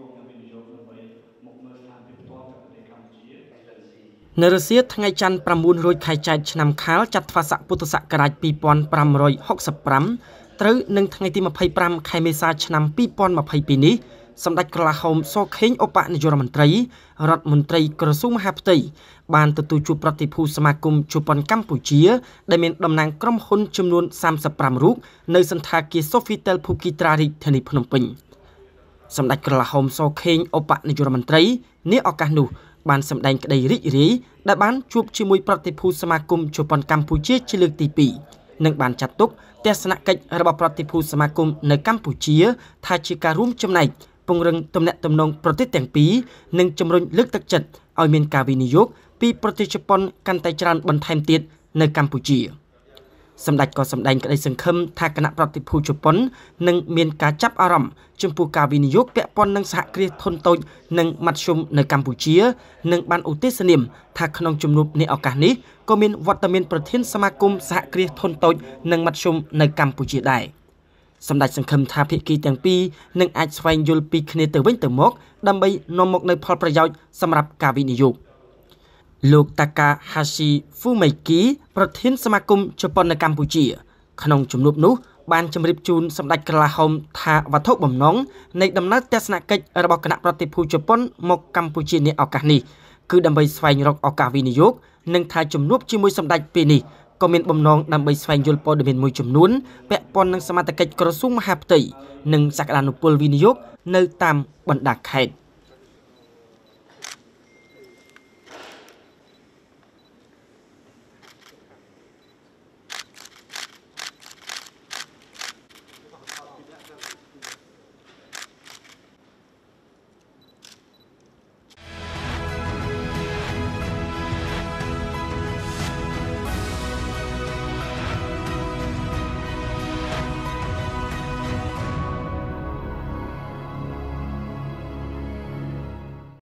រួមនឹងវិនិយោគដើម្បីមកមើលស្ថានភាពផ្ទាល់របស់ប្រទេសកម្ពុជានៅរសៀលថ្ងៃច័ន្ទ9រោចខែចែកឆ្នាំខាលចត្វាស័កពុទ្ធសករាជ2565ត្រូវនឹងថ្ងៃទី25ខែមេសា ឆ្នាំ2022នេះសម្ដេចក្រឡាហោមសូខេងឧបនាយករដ្ឋមន្ត្រីរដ្ឋមន្ត្រីក្រសួងមហាផ្ទៃបានទទួលជួបប្រតិភូសមាគមជប៉ុនកម្ពុជាដែលមានតំណែងក្រុមហ៊ុនចំនួន35រូបនៅសន្តាគារ Sofitel Phuket Trarik ធានីភ្នំពេញ។សម្ដេចក្រឡាហោមសូខេងឧបនាយករដ្ឋមន្ត្រីនាឱកាសនោះ បានសម្ដែងក្តីរីករាយដែលបានជួបជាមួយប្រតិភូសមាគមជប៉ុនកម្ពុជាជាលើកទី2និងបានចាត់ទុកទស្សនកិច្ចរបស់ប្រតិភូ សមាគមនៅកម្ពុជា ថាជាការរួមចំណែកពង្រឹងទំនាក់ទំនងប្រទេសទាំងពីរនិងជំរុញលើកទឹកចិត្តឲ្យមានការវិនិយោគពីប្រទេសជប៉ុន កាន់តែច្រើន បន្ថែមទៀតនៅកម្ពុជា។សម្ដេចក៏សម្ដែងក្តីសង្ឃឹមថាគណៈប្រតិភូជប៉ុននឹងមានការចាប់អារម្មណ៍ចំពោះការវិនិយោគពាក់ព័ន្ធនឹងសហគ្រាសធុនតូចនិងមធ្យមនៅកម្ពុជានិងបានឧទ្ទេសនាមថាក្នុងជំនួបនេះឱកាសនេះក៏មានវត្តមានប្រធានសមាគមសហគ្រាសធុនតូចនិងមធ្យមនៅកម្ពុជាដែរសម្ដេចសង្ឃឹមថាភាគីទាំងពីរនឹងអាចស្វែងយល់ពីគ្នាទៅវិញទៅមក ដើម្បីនាំមកនូវផលប្រយោជន៍សម្រាប់ការវិនិយោគ។លោក Taka Hashi Fumeki ប្រធាន សមាគមជប៉ុននៅកម្ពុជា ក្នុងជំនួបនោះបានជម្រាបជូនសម្ដេចក្រឡាហោមថាវត្ថុបំណងនៃដំណើរទស្សនកិច្ចរបស់គណៈប្រតិភូជប៉ុន មកកម្ពុជានាឱកាសនេះគឺដើម្បីស្វែងរកឱកាសវិនិយោគនិងថាជំនួបជាមួយសម្ដេចពេលនេះក៏មានបំណងដើម្បីស្វែងយល់ព័ត៌មានមួយចំនួនពាក់ព័ន្ធនឹងសមត្ថកិច្ចក្រសួងមហាផ្ទៃនិងសក្តានុពលវិនិយោគនៅតាមបណ្ដាខេត្ត